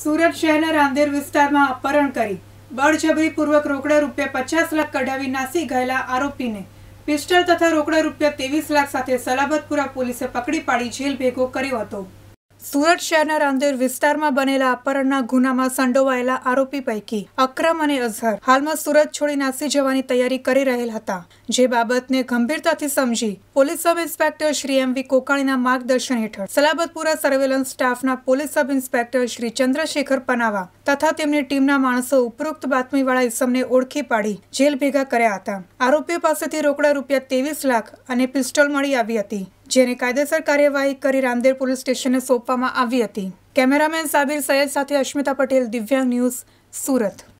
સુરત શહેરના રાંદેર વિસ્તારમાં અપહરણ કરી બળજબરી પૂર્વક રોકડા રૂપિયા પચાસ લાખ કઢાવી નાસી ગયેલા આરોપીને પિસ્ટલ તથા રોકડા રૂપિયા તેવીસ લાખ સાથે સલાબતપુરા પોલીસે પકડી પાડી જેલ ભેગો કર્યો હતો સુરત શહેરના રાંદેર વિસ્તારમાં બનેલા અપહરણના ગુનામાં સંડોવાયેલા આરોપી પૈકી અક્રમ અને અઝહર હાલમાં સુરત છોડી નાસી જવાની તૈયારી કરી રહેલ હતા જે બાબતને ગંભીરતાથી સમજી police sub inspector Shri M V કોકાણીના માર્ગદર્શન હેઠળ સલાબતપુરા સર્વેલન્સ સ્ટાફના police sub inspector Shri Chandrashekhar Panava તથા તેમની ટીમના માણસો ઉપરોક્ત બાતમીવાળા ઇસમને ઓળખી પાડી જેલ ભેગા કર્યા હતા આરોપીઓ પાસેથી રોકડા રૂપિયા ત્રેવીસ લાખ અને પિસ્ટોલ મળી આવી હતી જેને કાયદેસર કાર્યવાહી કરી રામદેર પોલીસ સ્ટેશને સોંપવામાં આવી હતી કેમેરામેન સાબિર સૈયદ સાથે અશ્મિતા પટેલ દિવ્યાંગ ન્યૂઝ સુરત